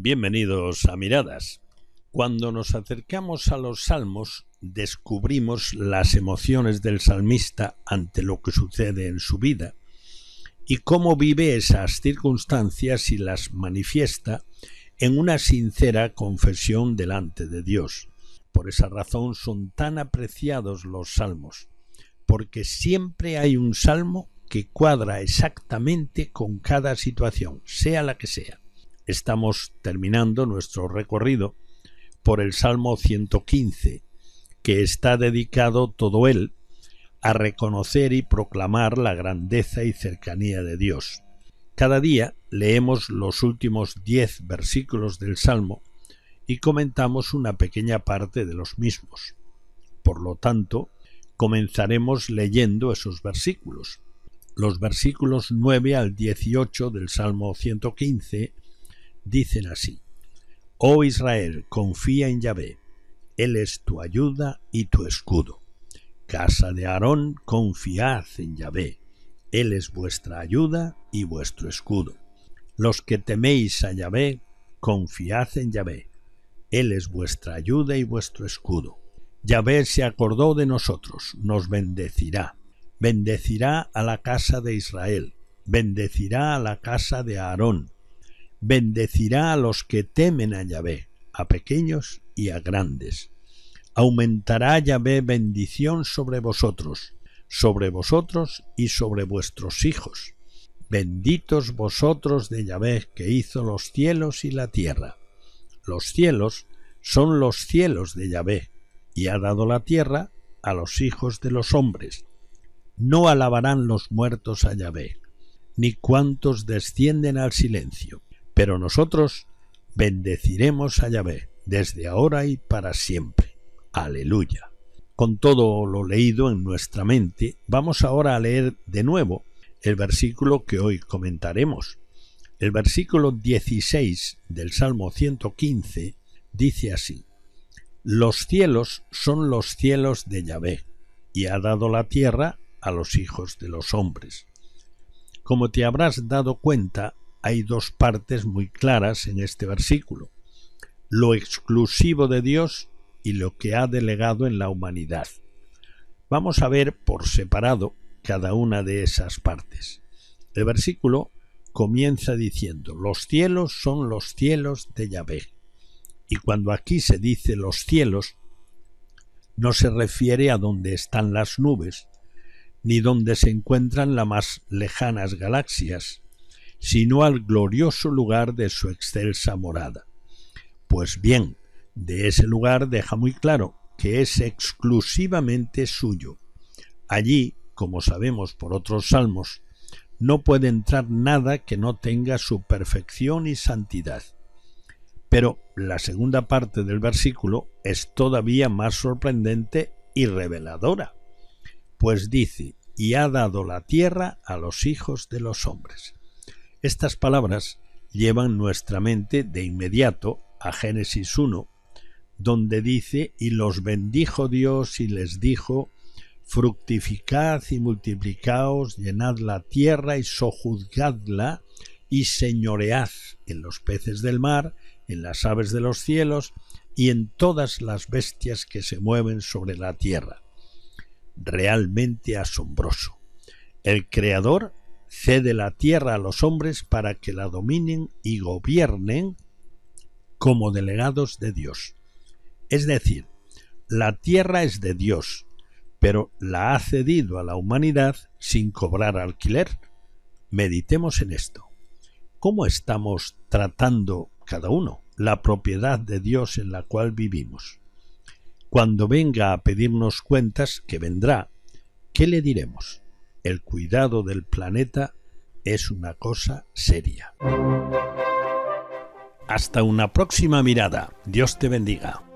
Bienvenidos a Miradas. Cuando nos acercamos a los salmos, descubrimos las emociones del salmista ante lo que sucede en su vida y cómo vive esas circunstancias y las manifiesta en una sincera confesión delante de Dios. Por esa razón son tan apreciados los salmos, porque siempre hay un salmo que cuadra exactamente con cada situación, sea la que sea estamos terminando nuestro recorrido por el Salmo 115, que está dedicado todo él a reconocer y proclamar la grandeza y cercanía de Dios. Cada día leemos los últimos diez versículos del Salmo y comentamos una pequeña parte de los mismos. Por lo tanto, comenzaremos leyendo esos versículos. Los versículos 9 al 18 del Salmo 115 dicen así, Oh Israel, confía en Yahvé, Él es tu ayuda y tu escudo. Casa de Aarón, confiad en Yahvé, Él es vuestra ayuda y vuestro escudo. Los que teméis a Yahvé, confiad en Yahvé, Él es vuestra ayuda y vuestro escudo. Yahvé se acordó de nosotros, nos bendecirá. Bendecirá a la casa de Israel, bendecirá a la casa de Aarón, bendecirá a los que temen a Yahvé, a pequeños y a grandes. Aumentará Yahvé bendición sobre vosotros, sobre vosotros y sobre vuestros hijos. Benditos vosotros de Yahvé que hizo los cielos y la tierra. Los cielos son los cielos de Yahvé, y ha dado la tierra a los hijos de los hombres. No alabarán los muertos a Yahvé, ni cuantos descienden al silencio pero nosotros bendeciremos a Yahvé desde ahora y para siempre. Aleluya. Con todo lo leído en nuestra mente, vamos ahora a leer de nuevo el versículo que hoy comentaremos. El versículo 16 del Salmo 115 dice así, Los cielos son los cielos de Yahvé, y ha dado la tierra a los hijos de los hombres. Como te habrás dado cuenta, hay dos partes muy claras en este versículo. Lo exclusivo de Dios y lo que ha delegado en la humanidad. Vamos a ver por separado cada una de esas partes. El versículo comienza diciendo, los cielos son los cielos de Yahvé. Y cuando aquí se dice los cielos, no se refiere a donde están las nubes, ni donde se encuentran las más lejanas galaxias, sino al glorioso lugar de su excelsa morada. Pues bien, de ese lugar deja muy claro que es exclusivamente suyo. Allí, como sabemos por otros salmos, no puede entrar nada que no tenga su perfección y santidad. Pero la segunda parte del versículo es todavía más sorprendente y reveladora, pues dice, y ha dado la tierra a los hijos de los hombres. Estas palabras llevan nuestra mente de inmediato a Génesis 1, donde dice, y los bendijo Dios y les dijo, fructificad y multiplicaos, llenad la tierra y sojuzgadla, y señoread en los peces del mar, en las aves de los cielos, y en todas las bestias que se mueven sobre la tierra. Realmente asombroso. El Creador cede la tierra a los hombres para que la dominen y gobiernen como delegados de Dios. Es decir, la tierra es de Dios, pero la ha cedido a la humanidad sin cobrar alquiler. Meditemos en esto. ¿Cómo estamos tratando cada uno la propiedad de Dios en la cual vivimos? Cuando venga a pedirnos cuentas, que vendrá, ¿qué le diremos? el cuidado del planeta es una cosa seria. Hasta una próxima mirada. Dios te bendiga.